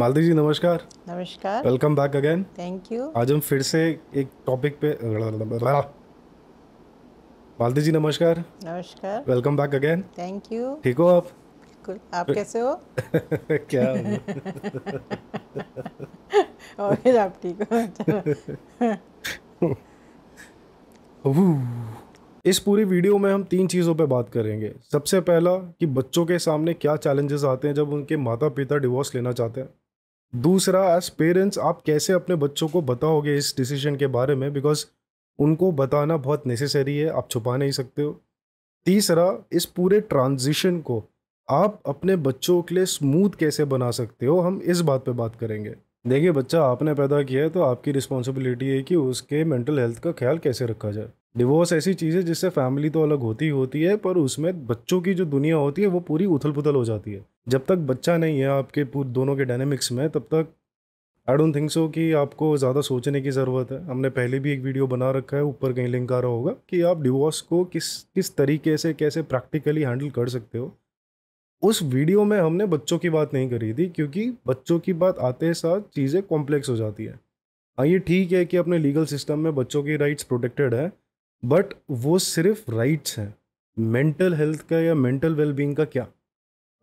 मालदी जी नमस्कार नमस्कार welcome back again thank you आज हम फिर से एक टॉपिक पे मालदी जी नमस्कार नमस्कार welcome back again thank you ठीक हो आप बिल्कुल आप कैसे हो क्या और फिर आप ठीक हो अच्छा। इस पूरी वीडियो में हम तीन चीज़ों पर बात करेंगे सबसे पहला कि बच्चों के सामने क्या चैलेंजेस आते हैं जब उनके माता पिता डिवोर्स लेना चाहते हैं दूसरा एज पेरेंट्स आप कैसे अपने बच्चों को बताओगे इस डिसीजन के बारे में बिकॉज उनको बताना बहुत नेसेसरी है आप छुपा नहीं सकते हो तीसरा इस पूरे ट्रांजिशन को आप अपने बच्चों के लिए स्मूथ कैसे बना सकते हो हम इस बात पे बात करेंगे देखिए बच्चा आपने पैदा किया है तो आपकी रिस्पॉन्सिबिलिटी है कि उसके मेंटल हेल्थ का ख्याल कैसे रखा जाए डिवोर्स ऐसी चीज़ है जिससे फैमिली तो अलग होती होती है पर उसमें बच्चों की जो दुनिया होती है वो पूरी उथल पुथल हो जाती है जब तक बच्चा नहीं है आपके दोनों के डायनेमिक्स में तब तक आई डोंट थिंक सो कि आपको ज़्यादा सोचने की ज़रूरत है हमने पहले भी एक वीडियो बना रखा है ऊपर कहीं लिंक आ रहा होगा कि आप डिवोर्स को किस किस तरीके से कैसे प्रैक्टिकली हैंडल कर सकते हो उस वीडियो में हमने बच्चों की बात नहीं करी थी क्योंकि बच्चों की बात आते साथ चीज़ें कॉम्प्लेक्स हो जाती है हाँ ये ठीक है कि अपने लीगल सिस्टम में बच्चों की राइट्स प्रोटेक्टेड हैं बट वो सिर्फ राइट्स हैं मेंटल हेल्थ का या मेंटल वेलबींग का क्या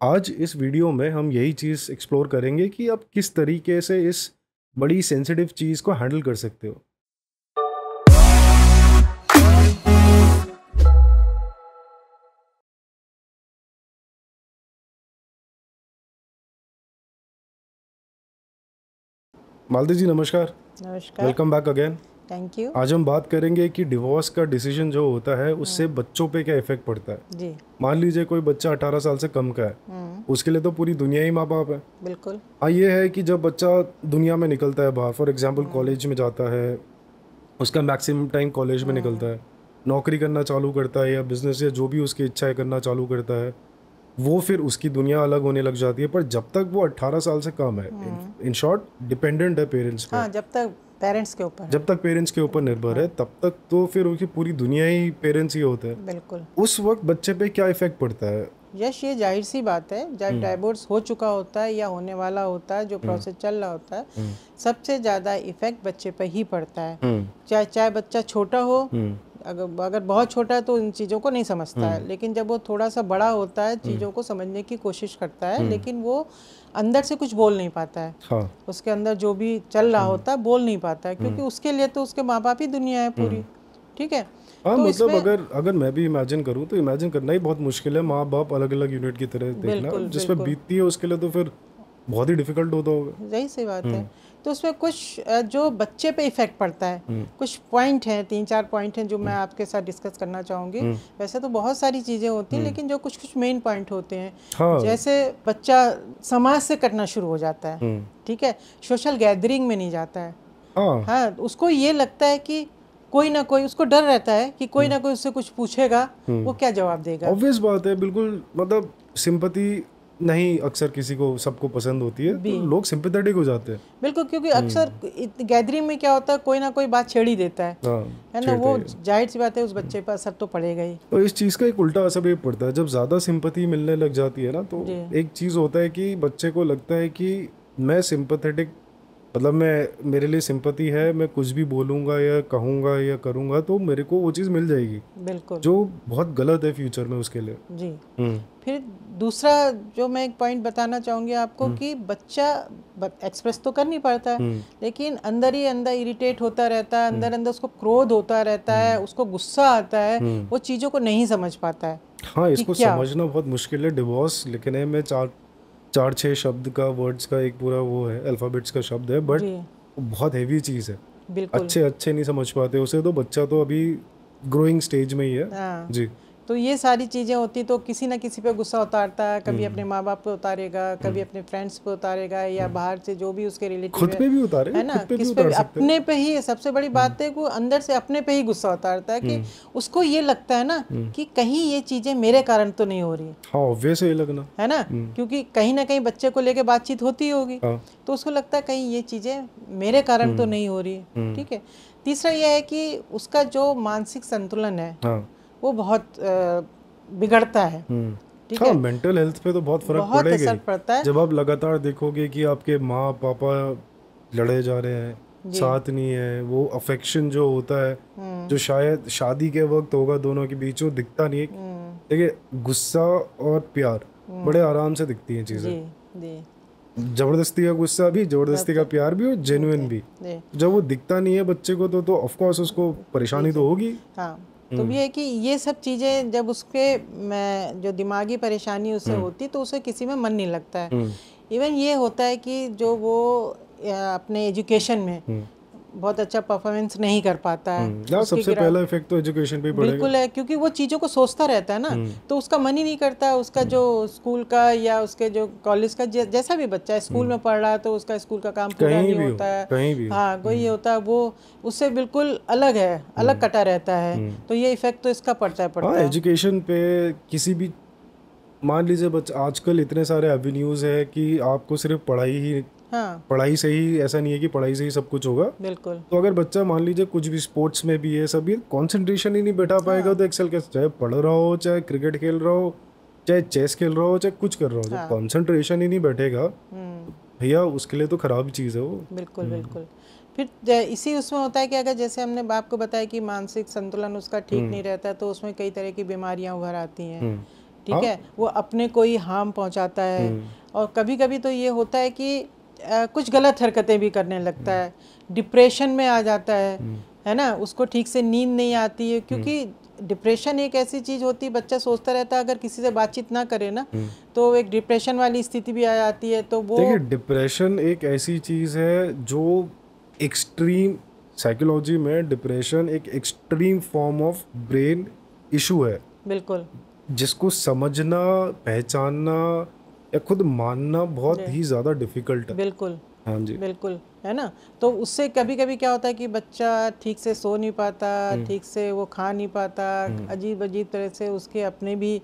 आज इस वीडियो में हम यही चीज़ एक्सप्लोर करेंगे कि आप किस तरीके से इस बड़ी सेंसिटिव चीज़ को हैंडल कर सकते हो मालती जी नमस्कार नमस्कार welcome back again thank you आज हम बात करेंगे कि डिवोर्स का डिसीजन जो होता है उससे हाँ। बच्चों पे क्या इफेक्ट पड़ता है जी मान लीजिए कोई बच्चा अठारह साल से कम का है हाँ। उसके लिए तो पूरी दुनिया ही माँ बाप है बिल्कुल हाँ ये है कि जब बच्चा दुनिया में निकलता है बाहर फॉर एग्जाम्पल कॉलेज में जाता है उसका मैक्सिमम टाइम कॉलेज में हाँ। निकलता है नौकरी करना चालू करता है या बिजनेस या जो भी उसकी इच्छा है करना चालू करता है वो फिर उसकी दुनिया अलग होने लग जाती है पर जब तक वो अट्ठारह साल से कम है इन शॉर्ट डिपेंडेंट है पेरेंट्स पे हाँ, जब तक पेरेंट्स के ऊपर जब तक पेरेंट्स के ऊपर निर्भर है तब तक तो फिर उनकी पूरी दुनिया ही पेरेंट्स ही होते हैं बिल्कुल उस वक्त बच्चे पे क्या इफेक्ट पड़ता है यश ये जाहिर सी बात है जब डाइवोर्स हम्म। हो चुका होता है या होने वाला होता है जो प्रोसेस हम्म। चल रहा होता है हम्म। सबसे ज़्यादा इफेक्ट बच्चे पे ही पड़ता है चाहे चाहे बच्चा छोटा हो अगर अगर बहुत छोटा है तो इन चीज़ों को नहीं समझता है हम्म। लेकिन जब वो थोड़ा सा बड़ा होता है हम्म। चीज़ों को समझने की कोशिश करता है हम्म। लेकिन वो अंदर से कुछ बोल नहीं पाता है हाँ। उसके अंदर जो भी चल रहा होता है बोल नहीं पाता है क्योंकि उसके लिए तो उसके माँ बाप ही दुनिया है पूरी ठीक है हाँ तो मतलब अगर अगर मैं भी इमेजिन करूँ तो इमेजिन करना ही बहुत मुश्किल है माँ बाप अलग अलग यूनिट की तरह देखना जिसमें बीतती है उसके लिए तो फिर बहुत ही डिफिकल्ट होता होगा यही सही बात है तो उसमें कुछ जो बच्चे पे इफ़ेक्ट पड़ता है हम्म। कुछ पॉइंट हैं तीन चार पॉइंट हैं जो मैं हम्म। आपके साथ डिस्कस करना चाहूंगी हम्म। वैसे तो बहुत सारी चीज़ें होती हैं लेकिन जो कुछ कुछ मेन पॉइंट होते हैं हाँ। जैसे बच्चा समाज से कटना शुरू हो जाता है ठीक है सोशल गैदरिंग में नहीं जाता है हाँ, हाँ उसको ये लगता है कि कोई ना कोई उसको डर रहता है कि कोई ना कोई उससे कुछ पूछेगा वो क्या जवाब देगा ऑब्वियस बात है बिल्कुल मतलब सिंपति नहीं अक्सर किसी को सबको पसंद होती है तो लोग सिंपथेटिक हो जाते हैं बिल्कुल क्योंकि अक्सर गैदरिंग हम्म। में क्या होता है कोई ना कोई बात छेड़ ही देता है हाँ, है ना वो जाहिर सी बात है उस बच्चे पर असर तो पड़ेगा ही तो इस चीज़ का एक उल्टा असर भी पड़ता है जब ज़्यादा सिंपथी मिलने लग जाती है ना तो एक चीज़ होता है कि बच्चे को लगता है कि मैं सिंपथेटिक मतलब मैं मेरे लिए सिंपति है मैं कुछ भी बोलूंगा या कहूंगा या करूंगा तो मेरे को वो चीज़ मिल जाएगी बिल्कुल जो बहुत गलत है फ्यूचर में उसके लिए जी हम्म। फिर दूसरा जो मैं एक पॉइंट बताना चाहूंगी आपको हम्म। कि बच्चा एक्सप्रेस तो कर नहीं पाता है हम्म। लेकिन अंदर ही अंदर इरिटेट होता रहता है अंदर अंदर उसको क्रोध होता रहता है उसको गुस्सा आता है वो चीज़ों को नहीं समझ पाता है हाँ इसको समझना बहुत मुश्किल है डिवोर्स लिखने में चार चार छह शब्द का वर्ड्स का एक पूरा वो है अल्फ़ाबेट्स का शब्द है बट बहुत हैवी चीज़ है अच्छे अच्छे नहीं समझ पाते उसे तो बच्चा तो अभी ग्रोइंग स्टेज में ही है हाँ। जी तो ये सारी चीज़ें होती तो किसी ना किसी पे गुस्सा उतारता है कभी हम्म। अपने माँ बाप पे उतारेगा कभी हम्म। अपने फ्रेंड्स पे उतारेगा या हम्म। बाहर से जो भी उसके रिलेटिव खुद पे भी उतारे है ना किस पे अपने पे ही सबसे बड़ी बात है वो अंदर से अपने पे ही गुस्सा उतारता है कि उसको ये लगता है ना कि कहीं ये चीज़ें मेरे कारण तो नहीं हो रही हाँ, लगना है ना क्योंकि कहीं ना कहीं बच्चे को लेके बातचीत होती होगी हाँ। तो उसको लगता है कहीं ये चीज़ें मेरे कारण तो नहीं हो रही ठीक है तीसरा यह है कि उसका जो मानसिक संतुलन है हाँ। वो बहुत बिगड़ता है हम्म। हाँ, मेंटल हेल्थ पे तो बहुत फर्क बहुत असर पड़ता है जब आप लगातार देखोगे कि आपके माँ पापा लड़े जा रहे हैं साथ नहीं है वो अफेक्शन जो होता है हम्म। जो शायद शादी के वक्त होगा दोनों के बीच वो दिखता नहीं है हम्म। देखिए गुस्सा और प्यार बड़े आराम से दिखती हैं चीज़ें जबरदस्ती का गुस्सा भी जबरदस्ती का प्यार भी और जेन्युइन भी जब वो दिखता नहीं है बच्चे को तो तो ऑफ कोर्स उसको परेशानी तो होगी हाँ तो ये हम्म। है कि ये सब चीज़ें जब उसके जो दिमागी परेशानी उसे हम्म। होती तो उसे किसी में मन नहीं लगता है इवन हम्म। ये होता है कि जो वो अपने एजुकेशन में बहुत अच्छा परफॉर्मेंस नहीं कर पाता है हम्म, सबसे पहला इफेक्ट तो एजुकेशन पे बिल्कुल है क्योंकि वो चीज़ों को सोचता रहता है ना हम्म। तो उसका मन ही नहीं करता उसका जो स्कूल का या उसके जो कॉलेज का जैसा भी बच्चा है स्कूल हम्म। में पढ़ रहा है तो उसका स्कूल का काम पूरा नहीं होता है हाँ कोई होता है वो उससे बिल्कुल अलग है अलग कटा रहता है तो ये इफेक्ट तो इसका पड़ता है पड़ता हाँ, है एजुकेशन पे किसी भी मान लीजिए बच्चा आजकल इतने सारे एवेन्यूज़ है कि आपको सिर्फ पढ़ाई ही हाँ। पढ़ाई से ही ऐसा नहीं है कि पढ़ाई से ही सब कुछ होगा बिल्कुल तो अगर बच्चा मान लीजिए कुछ भी स्पोर्ट्स में भी है सब ये कॉन्सेंट्रेशन ही नहीं बैठा पाएगा हाँ। तो एक्सेल कैसे चाहे पढ़ रहा हो चाहे क्रिकेट खेल रहा हो चाहे चेस खेल रहा हो चाहे कुछ कर रहा हो हाँ। जब कॉन्सेंट्रेशन ही नहीं बैठेगा हम्म। भैया उसके लिए तो खराब चीज़ है वो बिल्कुल हम्म। बिल्कुल फिर इसी उसमें होता है कि अगर जैसे हमने बाप को बताया कि मानसिक संतुलन उसका ठीक हम्म। नहीं रहता तो उसमें कई तरह की बीमारियां उभर आती हैं ठीक हाँ। है वो अपने कोई हार्म पहुंचाता है और कभी कभी तो ये होता है कि कुछ गलत हरकतें भी करने लगता है डिप्रेशन में आ जाता है हम्म। है ना उसको ठीक से नींद नहीं आती है क्योंकि हम्म। डिप्रेशन एक ऐसी चीज़ होती है बच्चा सोचता रहता है अगर किसी से बातचीत ना करे ना हम्म। तो एक डिप्रेशन वाली स्थिति भी आ जाती है तो वो डिप्रेशन एक ऐसी चीज़ है जो एक्सट्रीम साइकोलॉजी में डिप्रेशन एक extreme form of brain issue है बिल्कुल जिसको समझना पहचानना या खुद मानना बहुत ही ज़्यादा डिफिकल्ट बिल्कुल हाँ जी बिल्कुल है ना तो उससे कभी कभी क्या होता है कि बच्चा ठीक से सो नहीं पाता हम्म। ठीक से वो खा नहीं पाता हम्म। अजीब अजीब तरह से उसके अपने भी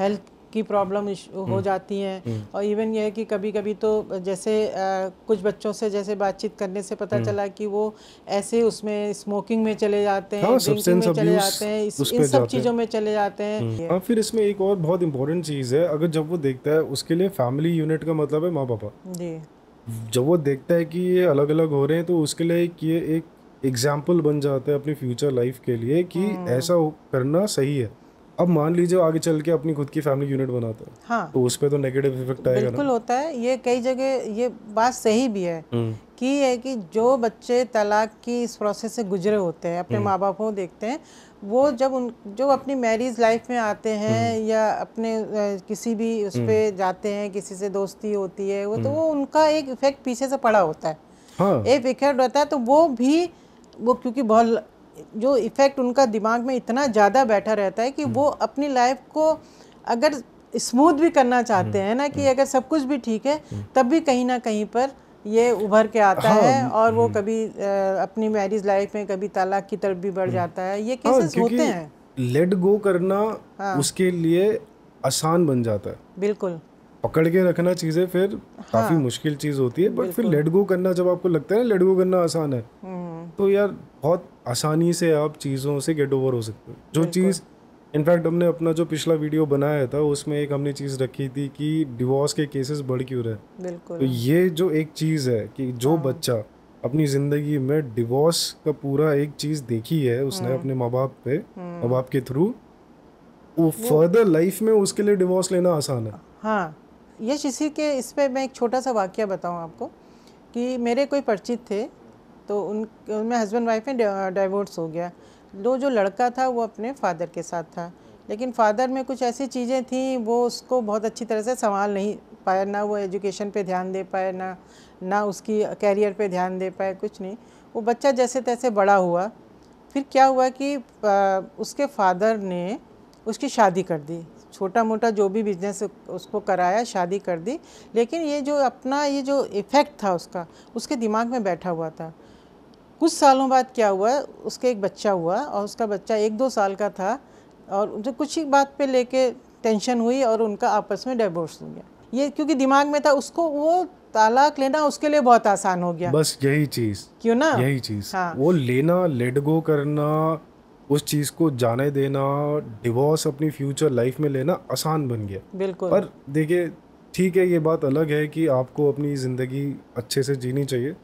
हेल्थ की प्रॉब्लम हो हम्म। जाती हैं हम्म। और इवन ये है कि कभी कभी तो जैसे आ, कुछ बच्चों से जैसे बातचीत करने से पता हम्म। चला कि वो ऐसे उसमें स्मोकिंग में चले जाते हैं हाँ, ड्रिंकिंग में चले जाते हैं इस, इन सब चीज़ों में चले जाते हैं और फिर इसमें एक और बहुत इम्पोर्टेंट चीज़ है अगर जब वो देखता है उसके लिए फैमिली यूनिट का मतलब है माँ पापा जी जब वो देखता है कि ये अलग अलग हो रहे हैं तो उसके लिए ये एक एग्जाम्पल बन जाता है अपनी फ्यूचर लाइफ के लिए कि ऐसा करना सही है अब मान लीजिए आगे चल के अपनी खुद की फैमिली यूनिट बनाता है हाँ तो उस पर तो नेगेटिव इफेक्ट आएगा बिल्कुल होता है ये कई जगह ये बात सही भी है हम्म। कि है कि जो बच्चे तलाक की इस प्रोसेस से गुजरे होते हैं अपने हम्म। माँ बाप को देखते हैं वो जब उन जो अपनी मैरिज लाइफ में आते हैं हम्म। या अपने किसी भी उस पर जाते हैं किसी से दोस्ती होती है वो तो वो उनका एक इफेक्ट पीछे से पड़ा होता है हाँ। एक इफेक्ट होता है तो वो भी वो क्योंकि बहुत जो इफ़ेक्ट उनका दिमाग में इतना ज़्यादा बैठा रहता है कि हम्म। वो अपनी लाइफ को अगर स्मूथ भी करना चाहते हम्म। हैं ना कि हम्म। अगर सब कुछ भी ठीक है तब भी कहीं ना कहीं पर ये उभर के आता हाँ, है और वो कभी आ, अपनी मैरिज लाइफ में कभी तलाक की तरफ भी बढ़ जाता है ये केसेस हाँ, होते हैं लेट गो करना हाँ, उसके लिए आसान बन जाता है बिल्कुल पकड़ के रखना चीज़ें फिर हाँ, काफ़ी मुश्किल चीज़ होती है बट फिर लेट गो करना जब आपको लगता है ना लेट गो करना आसान है तो यार बहुत आसानी से आप चीज़ों से गेट ओवर हो सकते हो जो चीज़ इनफैक्ट हमने अपना जो पिछला वीडियो बनाया था उसमें एक हमने चीज़ रखी थी कि डिवोर्स के केसेस बढ़ क्यों रहे तो ये जो एक चीज़ है कि जो हाँ। बच्चा अपनी ज़िंदगी में डिवोर्स का पूरा एक चीज़ देखी है उसने हाँ। अपने माँ बाप पे हाँ। माँ बाप के थ्रू वो फर्दर लाइफ में उसके लिए डिवोर्स लेना आसान है हाँ यश इसी के इस पर मैं एक छोटा सा वाक्य बताऊँ आपको कि मेरे कोई परिचित थे तो उन उनमें हस्बैंड वाइफ में डाइवोर्स हो गया दो जो लड़का था वो अपने फादर के साथ था लेकिन फादर में कुछ ऐसी चीज़ें थी वो उसको बहुत अच्छी तरह से संभाल नहीं पाया ना वो एजुकेशन पे ध्यान दे पाए ना ना उसकी कैरियर पे ध्यान दे पाए कुछ नहीं वो बच्चा जैसे तैसे बड़ा हुआ फिर क्या हुआ कि उसके फादर ने उसकी शादी कर दी छोटा मोटा जो भी बिजनेस उसको कराया शादी कर दी लेकिन ये जो अपना ये जो इफ़ेक्ट था उसका उसके दिमाग में बैठा हुआ था कुछ सालों बाद क्या हुआ उसके एक बच्चा हुआ और उसका बच्चा एक दो साल का था और उनसे कुछ ही बात पे लेके टेंशन हुई और उनका आपस में डिवोर्स हो गया ये क्योंकि दिमाग में था उसको वो तालाक लेना उसके लिए बहुत आसान हो गया बस यही चीज क्यों ना यही चीज हाँ। वो लेना लेट गो करना उस चीज को जाने देना डिवोर्स अपनी फ्यूचर लाइफ में लेना आसान बन गया बिल्कुल पर देखिए ठीक है ये बात अलग है कि आपको अपनी ज़िंदगी अच्छे से जीनी चाहिए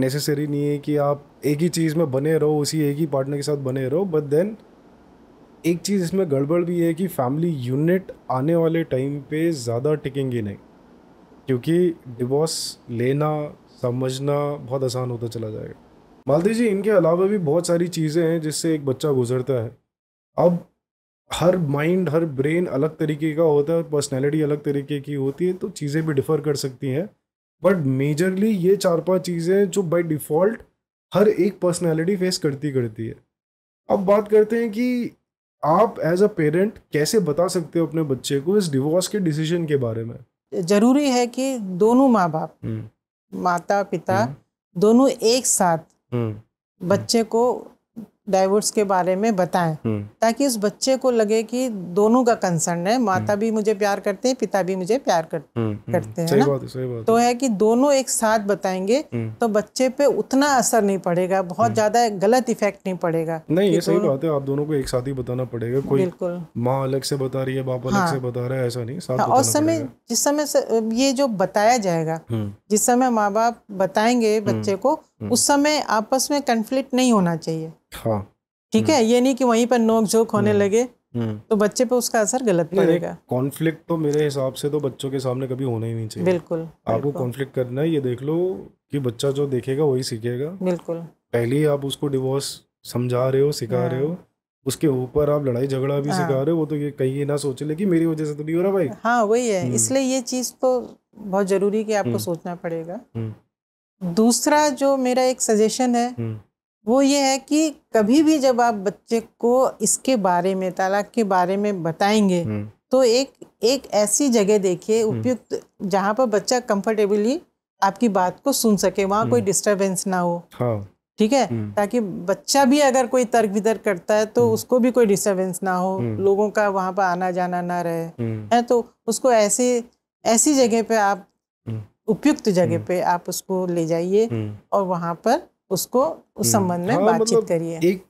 नेसेसरी हम्म। नहीं है कि आप एक ही चीज़ में बने रहो उसी एक ही पार्टनर के साथ बने रहो बट देन एक चीज़ इसमें गड़बड़ भी है कि फैमिली यूनिट आने वाले टाइम पे ज़्यादा टिकेंगे नहीं क्योंकि डिवोर्स लेना समझना बहुत आसान होता चला जाएगा मालती जी इनके अलावा भी बहुत सारी चीज़ें हैं जिससे एक बच्चा गुजरता है अब हर माइंड हर ब्रेन अलग तरीके का होता है पर्सनैलिटी अलग तरीके की होती है तो चीज़ें भी डिफ़र कर सकती हैं बट मेजरली ये चार पांच चीज़ें जो बाय डिफ़ॉल्ट हर एक पर्सनैलिटी फेस करती करती है अब बात करते हैं कि आप एज अ पेरेंट कैसे बता सकते हो अपने बच्चे को इस डिवोर्स के डिसीजन के बारे में जरूरी है कि दोनों माँ बाप हम्म। माता पिता हम्म। दोनों एक साथ हम्म। बच्चे को डाइवोर्स के बारे में बताएं हम्म। ताकि उस बच्चे को लगे कि दोनों का कंसर्न है माता भी मुझे प्यार करते हैं पिता भी मुझे प्यार कर, हम्म, हम्म। करते हैं ना है, सही बात तो है कि दोनों एक साथ बताएंगे तो बच्चे पे उतना असर नहीं पड़ेगा बहुत ज्यादा गलत इफेक्ट नहीं पड़ेगा नहीं ये सही बात है आप दोनों को एक साथ ही बताना पड़ेगा कोई माँ अलग से बता रही है बाप अलग हाँ। से बता रहा है ऐसा नहीं हाँ, और समय जिस समय ये जो बताया जाएगा जिस समय माँ बाप बताएंगे बच्चे को उस समय आपस में कंफ्लिक्ट नहीं होना चाहिए हाँ ठीक है हम्म। ये नहीं कि वहीं पर नोक झोंक होने हम्म। लगे हम्म। तो बच्चे पे उसका असर गलत पड़ेगा कॉन्फ्लिक्ट तो मेरे हिसाब से तो बच्चों के सामने कभी होना ही नहीं चाहिए बिल्कुल आपको कॉन्फ्लिक्ट करना है ये देख लो कि बच्चा जो देखेगा वही सीखेगा बिल्कुल पहले ही आप उसको डिवोर्स समझा रहे हो सिखा रहे हो हाँ। उसके ऊपर आप लड़ाई झगड़ा भी हाँ। सिखा रहे हो वो तो ये कहीं ना सोचे लेकिन मेरी वजह से तो नहीं हो रहा भाई हाँ वही है इसलिए ये चीज़ तो बहुत जरूरी कि आपको सोचना पड़ेगा दूसरा जो मेरा एक सजेशन है वो ये है कि कभी भी जब आप बच्चे को इसके बारे में तलाक के बारे में बताएंगे हम्म। तो एक एक ऐसी जगह देखिए हम्म। उपयुक्त जहाँ पर बच्चा कंफर्टेबली आपकी बात को सुन सके वहाँ कोई डिस्टरबेंस हम्म। ना हो हाँ। ठीक है ताकि बच्चा भी अगर कोई तर्क वितर्क करता है तो उसको भी कोई डिस्टरबेंस ना हो लोगों का वहाँ पर आना जाना ना रहे है तो उसको ऐसे ऐसी जगह पे आप उपयुक्त जगह पे आप उसको ले जाइए और वहाँ पर उसको उस हम्म। संबंध में हाँ, बातचीत मतलब करिए एक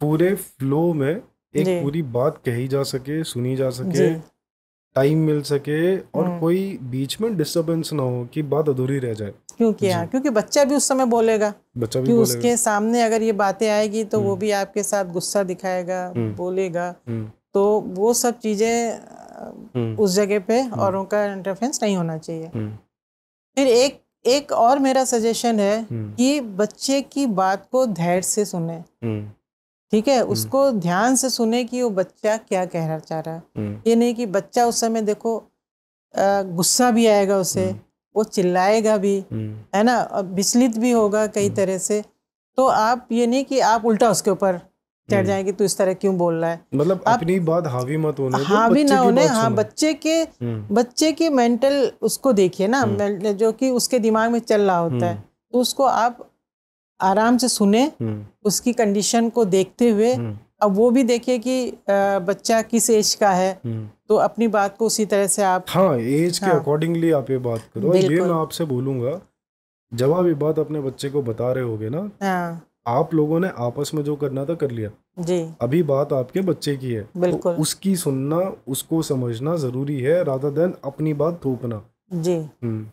पूरे फ्लो में एक पूरी बात कही जा सके सुनी जा सके टाइम मिल सके और हम्म। कोई बीच में डिस्टरबेंस ना हो कि बात अधूरी रह जाए क्योंकि हाँ क्योंकि बच्चा भी उस समय बोलेगा बच्चा भी कि बोलेगा। उसके सामने अगर ये बातें आएगी तो वो हम्म। भी आपके साथ गुस्सा दिखाएगा बोलेगा तो वो सब चीजें उस जगह पे औरों का इंटरफेरेंस नहीं होना चाहिए फिर एक एक और मेरा सजेशन है हम्म। कि बच्चे की बात को धैर्य से सुने हम्म। ठीक है हम्म। उसको ध्यान से सुने कि वो बच्चा क्या कहना चाह रहा है ये नहीं कि बच्चा उस समय देखो गुस्सा भी आएगा उसे वो चिल्लाएगा भी है ना विचलित भी होगा कई तरह से तो आप ये नहीं कि आप उल्टा उसके ऊपर चढ़ हम्म। जाएंगे तू इस तरह क्यों बोल रहा है मतलब आप, अपनी बात हावी मत होने हावी ना होने हाँ बच्चे के हम्म। बच्चे की मेंटल उसको देखिए ना हम्म। जो कि उसके दिमाग में चल रहा होता है तो उसको आप आराम से सुने उसकी कंडीशन को देखते हुए अब वो भी देखिए कि बच्चा किस एज का है तो अपनी बात को उसी तरह से आप हाँ एज के हाँ। अकॉर्डिंगली आप ये बात करो ये मैं आपसे बोलूंगा जब आप ये बात अपने बच्चे को बता रहे होगे ना हाँ, आप लोगों ने आपस में जो करना था कर लिया जी अभी बात आपके बच्चे की है तो बिल्कुल तो उसकी सुनना उसको समझना जरूरी है राधा देन अपनी बात थोपना जी हम्म।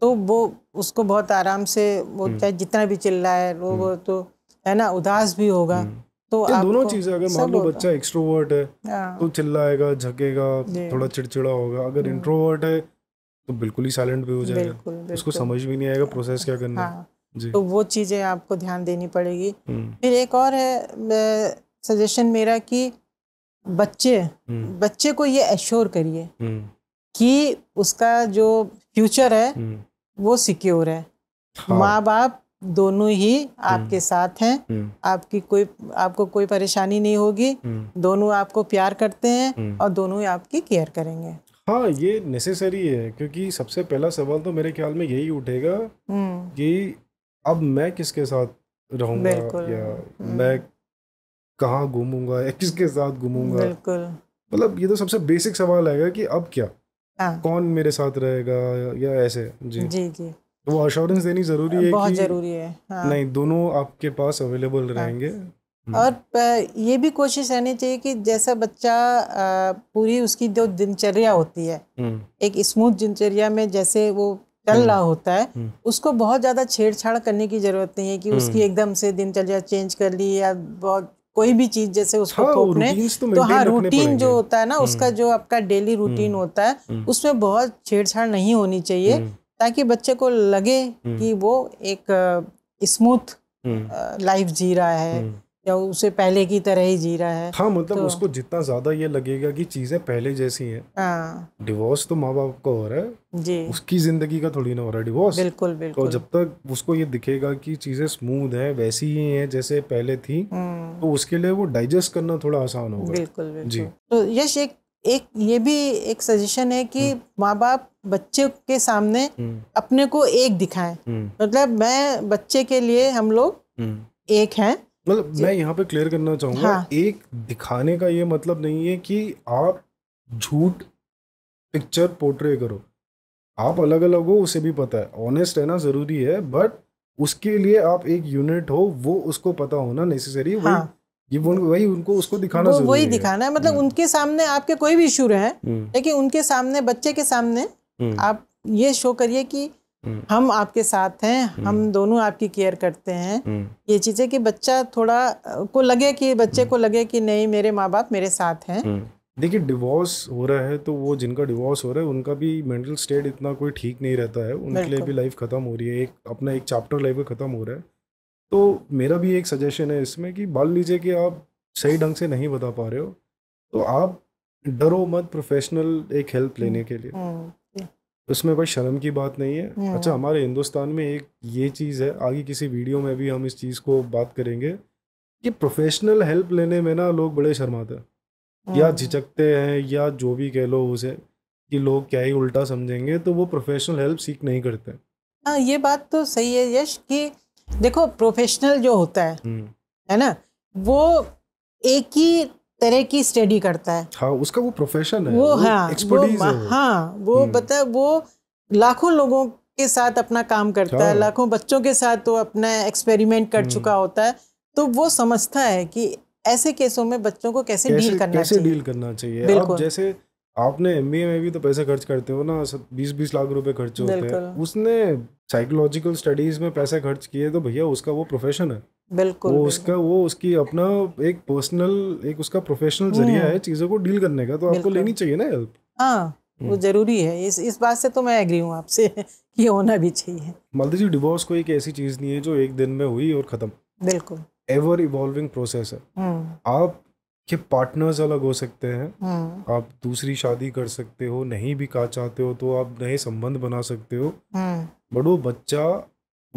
तो वो उसको बहुत आराम से वो हम्म। चाहे जितना भी चिल्ला है वो हम्म। तो है ना उदास भी होगा तो दोनों चीजें अगर मान लो बच्चा एक्सट्रोवर्ट है हाँ। तो चिल्लाएगा झकेगा थोड़ा चिड़चिड़ा होगा अगर इंट्रोवर्ट है तो बिल्कुल ही साइलेंट भी हो जाएगा उसको समझ भी नहीं आएगा प्रोसेस क्या करना है हाँ। तो वो चीज़ें आपको ध्यान देनी पड़ेगी हम्म। फिर एक और है सजेशन मेरा कि बच्चे हम्म। बच्चे को ये एश्योर करिए हम्म। कि उसका जो फ्यूचर है वो सिक्योर है हाँ। माँ बाप दोनों ही आपके साथ हैं आपकी कोई आपको कोई परेशानी नहीं होगी दोनों आपको प्यार करते हैं और दोनों ही आपकी केयर करेंगे हाँ ये नेसेसरी है क्योंकि सबसे पहला सवाल तो मेरे ख्याल में यही उठेगा कि अब मैं किसके साथ रहूंगा या हम्म। मैं कहाँ घूमूंगा या किसके साथ घूमूंगा मतलब ये तो सबसे बेसिक सवाल आएगा कि अब क्या आ, हाँ। कौन मेरे साथ रहेगा या ऐसे जी जी जी तो वो अश्योरेंस देनी जरूरी है बहुत जरूरी है हाँ। नहीं दोनों आपके पास अवेलेबल हाँ। रहेंगे हम्म। और ये भी कोशिश रहनी चाहिए कि जैसा बच्चा पूरी उसकी जो दिनचर्या होती है हम्म। एक स्मूथ दिनचर्या में जैसे वो चल हम्म। रहा होता है हम्म। उसको बहुत ज़्यादा छेड़छाड़ करने की ज़रूरत नहीं है कि उसकी हम्म। एकदम से दिनचर्या चेंज कर ली या बहुत कोई भी चीज़ जैसे उसको हाँ, थोपने तो, तो हाँ रूटीन जो होता है ना उसका जो आपका डेली रूटीन होता है उसमें बहुत छेड़छाड़ नहीं होनी चाहिए ताकि बच्चे को लगे कि वो एक स्मूथ लाइफ जी रहा है या उसे पहले की तरह ही जी रहा है हाँ मतलब तो, उसको जितना ज्यादा ये लगेगा कि चीजें पहले जैसी हैं डिवोर्स हाँ। तो माँ बाप का हो रहा है जी उसकी जिंदगी का थोड़ी ना हो रहा है डिवोर्स बिल्कुल बिल्कुल तो जब तक उसको ये दिखेगा कि चीजें स्मूथ है वैसी ही है जैसे पहले थी हम्म। तो उसके लिए वो डाइजेस्ट करना थोड़ा आसान होगा बिल्कुल, बिल्कुल जी तो यश एक एक ये भी एक सजेशन है कि हम्म। माँ बाप बच्चे के सामने हम्म। अपने को एक दिखाएं मतलब मैं बच्चे के लिए हम लोग एक हैं मतलब मैं यहाँ पे क्लियर करना चाहूंगा हाँ. एक दिखाने का ये मतलब नहीं है कि आप झूठ पिक्चर पोर्ट्रे करो आप अलग अलग हो उसे भी पता है ऑनेस्ट रहना जरूरी है बट उसके लिए आप एक यूनिट हो वो उसको पता होना नेसेसरी हाँ. ये वही उनको उसको दिखाना वो वही दिखाना है मतलब हम्म। उनके सामने आपके कोई भी इशू रहे हम्म। लेकिन उनके सामने बच्चे के सामने हम्म। आप ये शो करिए कि हम आपके साथ हैं हम हम्म। दोनों आपकी केयर करते हैं हम्म। ये चीज़ें कि बच्चा थोड़ा को लगे कि बच्चे को हम्म। लगे कि नहीं मेरे माँ बाप मेरे साथ हैं देखिए डिवोर्स हो रहा है तो वो जिनका डिवोर्स हो रहा है उनका भी मेंटल स्टेट इतना कोई ठीक नहीं रहता है उनके लिए भी लाइफ ख़त्म हो रही है एक अपना एक चैप्टर लाइफ ख़त्म हो रहा है तो मेरा भी एक सजेशन है इसमें कि मान लीजिए कि आप सही ढंग से नहीं बता पा रहे हो तो आप डरो मत प्रोफेशनल एक हेल्प लेने के लिए उसमें कोई शर्म की बात नहीं है हम्म। अच्छा हमारे हिंदुस्तान में एक ये चीज़ है आगे किसी वीडियो में भी हम इस चीज़ को बात करेंगे कि प्रोफेशनल हेल्प लेने में ना लोग बड़े शर्माते हैं या हम्म। झिझकते हैं या जो भी कह लो उसे कि लोग क्या ही उल्टा समझेंगे तो वो प्रोफेशनल हेल्प सीख नहीं करते हाँ ये बात तो सही है यश कि देखो प्रोफेशनल जो होता है हम्म। है ना वो एक ही तरह की स्टडी करता है हाँ उसका वो प्रोफेशन है वो हाँ एक्सपर्टीज वो, है हाँ वो बता हम्म। वो लाखों लोगों के साथ अपना काम करता है हाँ। लाखों बच्चों के साथ वो तो अपना एक्सपेरिमेंट कर हम्म। चुका होता है तो वो समझता है कि ऐसे केसों में बच्चों को कैसे, कैसे डील करना कैसे डील करना चाहिए आप जैसे आपने एम में भी तो पैसे खर्च करते हो ना बीस बीस लाख रुपए खर्च होते हैं उसने साइकोलॉजिकल स्टडीज में पैसे खर्च किए तो भैया उसका वो प्रोफेशन है बिल्कुल वो उसका वो उसकी अपना एक पर्सनल एक उसका प्रोफेशनल जरिया हम्म। है चीज़ों को डील करने का तो आपको लेनी चाहिए ना हेल्प हाँ वो हम्म। जरूरी है इस इस बात से तो मैं एग्री हूँ आपसे कि होना भी चाहिए मालती जी डिवोर्स कोई एक ऐसी चीज़ नहीं है जो एक दिन में हुई और ख़त्म बिल्कुल एवर इवॉल्विंग प्रोसेस है हम्म। आप के पार्टनर्स अलग हो सकते हैं आप दूसरी शादी कर सकते हो नहीं भी कहा चाहते हो तो आप नए संबंध बना सकते हो बट वो बच्चा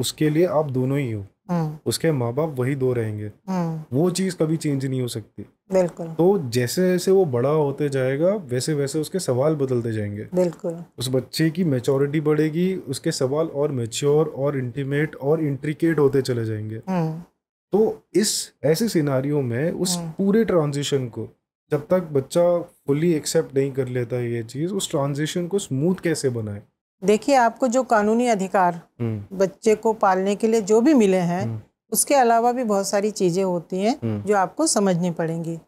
उसके लिए आप दोनों ही हो हम्म। उसके माँ बाप वही दो रहेंगे हम्म। वो चीज कभी चेंज नहीं हो सकती बिल्कुल तो जैसे जैसे वो बड़ा होते जाएगा वैसे वैसे उसके सवाल बदलते जाएंगे बिल्कुल उस बच्चे की मेचोरिटी बढ़ेगी उसके सवाल और मेच्योर और इंटीमेट और इंट्रिकेट होते चले जाएंगे हम्म। तो इस ऐसे सिनारियों में उस पूरे ट्रांजिशन को जब तक बच्चा फुली एक्सेप्ट नहीं कर लेता ये चीज़ उस ट्रांजिशन को स्मूथ कैसे बनाए देखिए आपको जो कानूनी अधिकार हम्म। बच्चे को पालने के लिए जो भी मिले हैं हम्म। उसके अलावा भी बहुत सारी चीज़ें होती हैं हम्म। जो आपको समझनी पड़ेंगी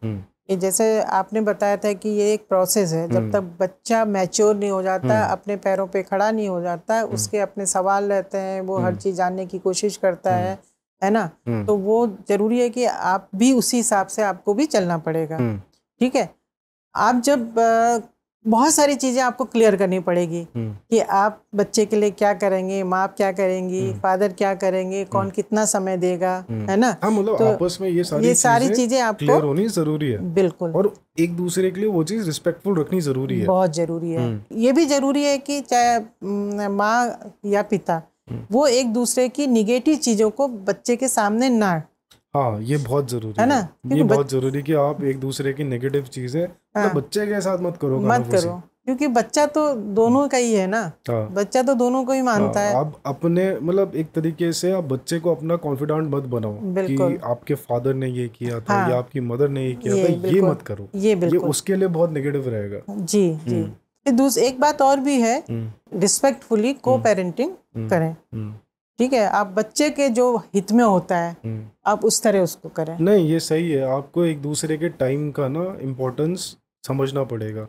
ये जैसे आपने बताया था कि ये एक प्रोसेस है जब तक बच्चा मैच्योर नहीं हो जाता अपने पैरों पे खड़ा नहीं हो जाता उसके अपने सवाल रहते हैं वो हर चीज़ जानने की कोशिश करता है है ना तो वो जरूरी है कि आप भी उसी हिसाब से आपको भी चलना पड़ेगा ठीक है आप जब बहुत सारी चीज़ें आपको क्लियर करनी पड़ेगी हम्म। कि आप बच्चे के लिए क्या करेंगे माँ क्या करेंगी हम्म। फादर क्या करेंगे कौन हम्म। कितना समय देगा है ना हाँ, मतलब तो आपस में ये सारी ये सारी चीज़ें आपको होनी जरूरी है बिल्कुल और एक दूसरे के लिए वो चीज़ रिस्पेक्टफुल रखनी जरूरी है बहुत जरूरी है ये भी जरूरी है की चाहे माँ या पिता वो एक दूसरे की निगेटिव चीज़ों को बच्चे के सामने ना हाँ ये बहुत जरूरी है ना ये बहुत जरूरी कि आप एक दूसरे की नेगेटिव चीज़ें हाँ। बच्चे के साथ मत करो मत करो क्योंकि बच्चा तो दोनों का ही है ना हाँ। बच्चा तो दोनों को ही मानता हाँ। है आप अपने मतलब एक तरीके से आप बच्चे को अपना कॉन्फिडेंट मत बनाओ कि आपके फादर ने ये किया था हाँ। या आपकी मदर ने ये किया था ये मत करो ये ये उसके लिए बहुत नेगेटिव रहेगा जी जी हम्म। दूसरी एक बात और भी है रिस्पेक्टफुली को पेरेंटिंग करें हम्म। ठीक है आप बच्चे के जो हित में होता है हम्म। आप उस तरह उसको करें नहीं ये सही है आपको एक दूसरे के टाइम का ना इम्पोर्टेंस समझना पड़ेगा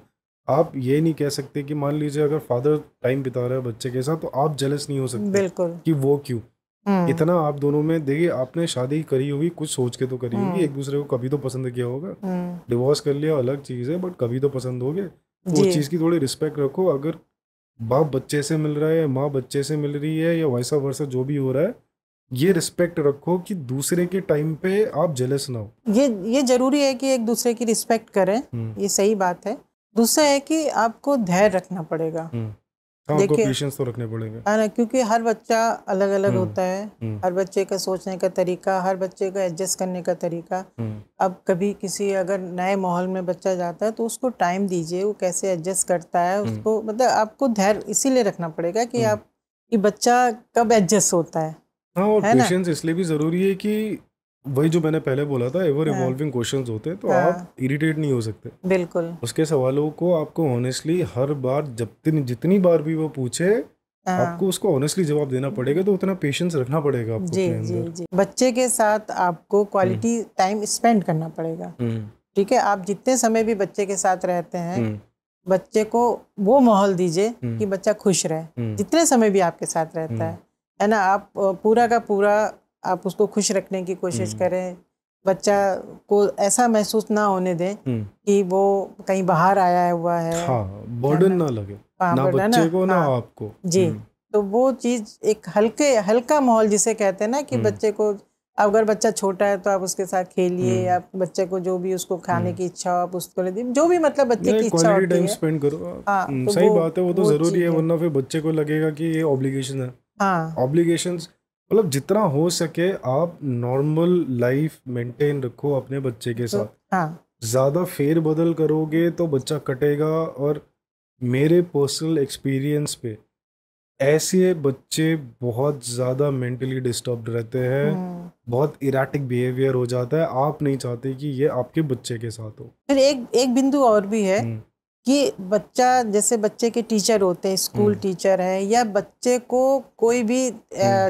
आप ये नहीं कह सकते कि मान लीजिए अगर फादर टाइम बिता रहा है बच्चे के साथ तो आप जेलस नहीं हो सकते बिल्कुल कि वो क्यों हम्म। इतना आप दोनों में देखिए आपने शादी करी होगी कुछ सोच के तो करी होगी हम्म। एक दूसरे को कभी तो पसंद किया होगा डिवोर्स हम्म। कर लिया अलग चीज़ है बट कभी तो पसंद हो गए उस चीज़ की थोड़ी रिस्पेक्ट रखो अगर बाप बच्चे से मिल रहा है माँ बच्चे से मिल रही है या वैसा वर्षा जो भी हो रहा है ये रिस्पेक्ट रखो कि दूसरे के टाइम पे आप जेलस ना हो ये ये जरूरी है कि एक दूसरे की रिस्पेक्ट करें हम्म। ये सही बात है दूसरा है कि आपको धैर्य रखना पड़ेगा हम्म। हाँ, पेशेंस तो रखने पड़ेगा ना क्योंकि हर बच्चा अलग अलग हम्म। होता है हर बच्चे का सोचने का तरीका हर बच्चे का एडजस्ट करने का तरीका अब कभी किसी अगर नए माहौल में बच्चा जाता है तो उसको टाइम दीजिए वो कैसे एडजस्ट करता है उसको मतलब आपको धैर्य इसीलिए रखना पड़ेगा कि आप कि बच्चा कब एडजस्ट होता है हाँ और है ना पेशेंस इसलिए भी ज़रूरी है कि वही जो मैंने पहले बोला था एवर इवॉल्विंग क्वेश्चन होते हैं तो आप इरिटेट हाँ। नहीं हो सकते बिल्कुल उसके सवालों को आपको ऑनेस्टली हर बार जब जितनी बार भी वो पूछे हाँ। आपको उसको ऑनेस्टली जवाब देना पड़ेगा तो उतना पेशेंस रखना पड़ेगा आपको जी अपने जी अंदर जी बच्चे के साथ आपको क्वालिटी टाइम स्पेंड करना पड़ेगा हम्म। ठीक है आप जितने समय भी बच्चे के साथ रहते हैं हम्म। बच्चे को वो माहौल दीजिए हम्म। कि बच्चा खुश रहे जितने समय भी आपके साथ रहता है है ना आप पूरा का पूरा आप उसको खुश रखने की कोशिश हम्म। करें बच्चा को ऐसा महसूस ना होने दें हम्म। कि वो कहीं बाहर आया हुआ है हाँ, ना लगे हाँ, ना बच्चे ना, को ना हाँ, आपको जी हम्म। तो वो चीज़ एक हल्के हल्का माहौल जिसे कहते हैं ना कि बच्चे को अगर बच्चा छोटा है तो आप उसके साथ खेलिए आप बच्चे को जो भी उसको खाने की इच्छा हो आप उसको ले जो भी मतलब बच्चे की इच्छा होती है करो हाँ, तो सही बात है वो तो जरूरी है वरना फिर बच्चे को लगेगा कि ये ऑब्लिगेशन है ऑब्लिगेशन हाँ। मतलब जितना हो सके आप नॉर्मल लाइफ मेंटेन रखो अपने बच्चे के तो, साथ हाँ। ज्यादा फेर बदल करोगे तो बच्चा कटेगा और मेरे पर्सनल एक्सपीरियंस पे ऐसे बच्चे बहुत ज़्यादा मेंटली डिस्टर्ब रहते हैं हम्म। बहुत इराटिक बिहेवियर हो जाता है आप नहीं चाहते कि ये आपके बच्चे के साथ हो फिर एक एक बिंदु और भी है हम्म। कि बच्चा जैसे बच्चे के टीचर होते हैं स्कूल हम्म। टीचर हैं या बच्चे को कोई भी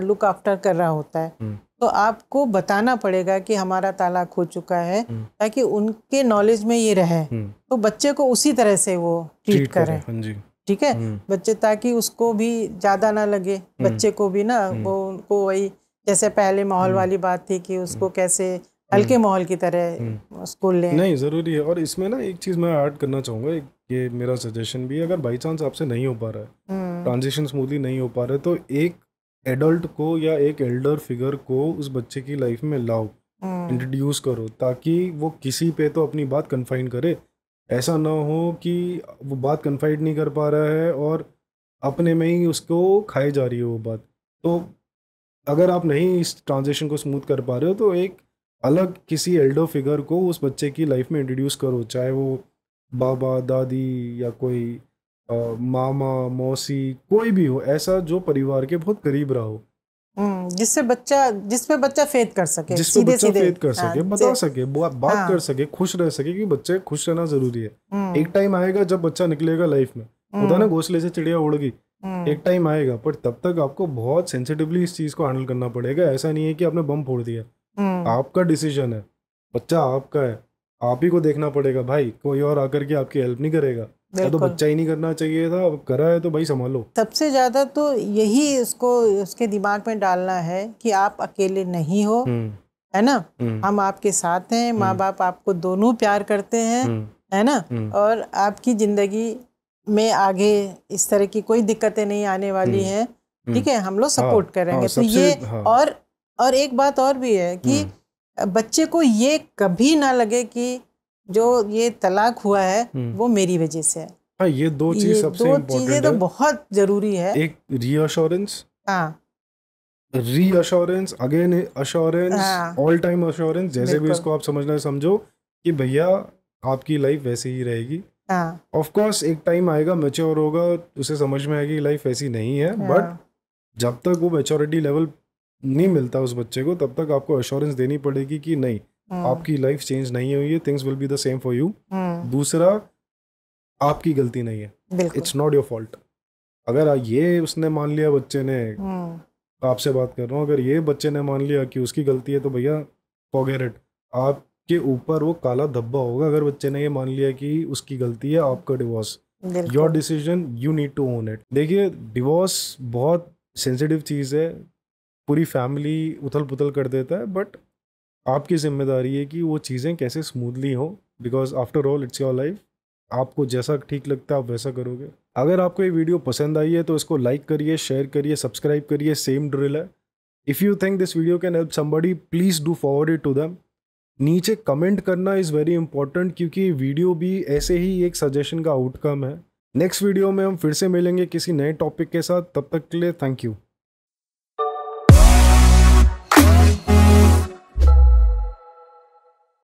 लुक आफ्टर हम्म। कर रहा होता है हम्म। तो आपको बताना पड़ेगा कि हमारा ताला हो चुका है ताकि उनके नॉलेज में ये रहे तो बच्चे को उसी तरह से वो ट्रीट करें हाँ ठीक है बच्चे ताकि उसको भी ज़्यादा ना लगे बच्चे को भी ना वो उनको वही जैसे पहले माहौल वाली बात थी कि उसको कैसे हल्के माहौल की तरह स्कूल ले नहीं ज़रूरी है और इसमें ना एक चीज़ मैं ऐड करना चाहूंगा एक ये मेरा सजेशन भी है अगर बाई चांस आपसे नहीं हो पा रहा है ट्रांजेक्शन स्मूथली हम्म। नहीं हो पा रहा है तो एक एडल्ट को या एक एल्डर फिगर को उस बच्चे की लाइफ में लाओ इंट्रोड्यूस हम्म। करो ताकि वो किसी पे तो अपनी बात कन्फाइन करे ऐसा ना हो कि वो बात कन्फाइड नहीं कर पा रहा है और अपने में ही उसको खाई जा रही है वो बात तो अगर आप नहीं इस ट्रांजेक्शन को स्मूथ कर पा रहे हो तो एक अलग किसी एल्डर फिगर को उस बच्चे की लाइफ में इंट्रोड्यूस करो चाहे वो बाबा दादी या कोई आ, मामा मौसी कोई भी हो ऐसा जो परिवार के बहुत करीब रहा हो हम्म, जिससे बच्चा जिसपे बच्चा फेद कर सके जिस सीधे बच्चा सीधे फेद कर हाँ, सके हाँ, बता सके बात हाँ, कर सके खुश रह सके क्योंकि बच्चे खुश रहना जरूरी है हम्म। एक टाइम आएगा जब बच्चा निकलेगा लाइफ में होता हम्म। ना घोसले से चिड़िया उड़गी एक टाइम आएगा पर तब तक आपको बहुत सेंसिटिवली इस चीज को हैंडल करना पड़ेगा ऐसा नहीं है कि आपने बम फोड़ दिया आपका डिसीजन है बच्चा आपका है आप ही को देखना पड़ेगा भाई कोई और आकर के आपकी हेल्प नहीं करेगा तो बच्चा ही नहीं करना चाहिए था अब करा है तो भाई संभालो सबसे ज्यादा तो यही इसको उसके दिमाग में डालना है कि आप अकेले नहीं हो हम्म। है ना हम्म। हम आपके साथ हैं हम्म। माँ बाप आपको दोनों प्यार करते हैं है ना और आपकी जिंदगी में आगे इस तरह की कोई दिक्कतें नहीं आने वाली हैं ठीक है हम लोग सपोर्ट हाँ, करेंगे हाँ, तो ये हाँ। और और एक बात और भी है कि बच्चे को ये कभी ना लगे कि जो ये तलाक हुआ है हम्म। वो मेरी वजह से है हाँ ये दो चीज सबसे दो चीजें तो बहुत जरूरी है एक रीअश्योरेंस हाँ reassurance again assurance all time assurance जैसे भी इसको आप समझना है समझो कि भैया आपकी लाइफ वैसे ही रहेगी ऑफ हाँ। कोर्स एक टाइम आएगा मेच्योर होगा उसे समझ में आएगी लाइफ ऐसी नहीं है बट हाँ। जब तक वो मेच्योरिटी लेवल नहीं मिलता उस बच्चे को तब तक आपको अश्योरेंस देनी पड़ेगी कि नहीं हाँ। आपकी लाइफ चेंज नहीं हुई है things will be the same for you दूसरा आपकी गलती नहीं है इट्स नॉट योर फॉल्ट अगर ये उसने मान लिया बच्चे ने हाँ। आपसे बात कर रहा हूँ अगर ये बच्चे ने मान लिया कि उसकी गलती है तो भैया फॉगेट आपके ऊपर वो काला धब्बा होगा अगर बच्चे ने ये मान लिया कि उसकी गलती है आपका divorce your decision you need to own it देखिए डिवोर्स बहुत सेंसिटिव चीज़ है पूरी फैमिली उथल पुथल कर देता है बट आपकी जिम्मेदारी है कि वो चीज़ें कैसे स्मूथली हो because after all it's your life आपको जैसा ठीक लगता है आप वैसा करोगे अगर आपको ये वीडियो पसंद आई है तो इसको लाइक करिए शेयर करिए सब्सक्राइब करिए सेम ड्रिल है if you think this video can help somebody please do forward it to them नीचे कमेंट करना इज़ वेरी इंपॉर्टेंट क्योंकि वीडियो भी ऐसे ही एक सजेशन का आउटकम है नेक्स्ट वीडियो में हम फिर से मिलेंगे किसी नए टॉपिक के साथ तब तक के लिए थैंक यू